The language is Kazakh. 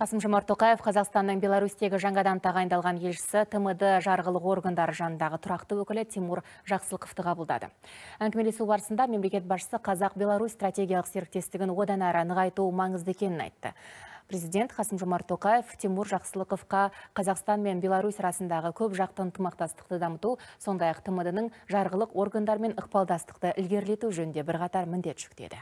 қасым жомарт тоқаев қазақстанның беларусьтегі жаңадан тағайындалған елшісі тмд жарғылық органдары жанындағы тұрақты өкілі тимур жақсылықовты қабылдады әңгімелесу барысында мемлекет басшысы қазақ беларусь стратегиялық серіктестігін одан әрі нығайту маңызды екенін айтты президент қасым жомарт тоқаев тимур жақсылықовқа қазақстан мен беларусь арасындағы көп жақты ынтымақтастықты дамыту сондай ақ тмд ның жарғылық органдармен ықпалдастықты ілгерілету жөнінде бірқатар міндет жүктеді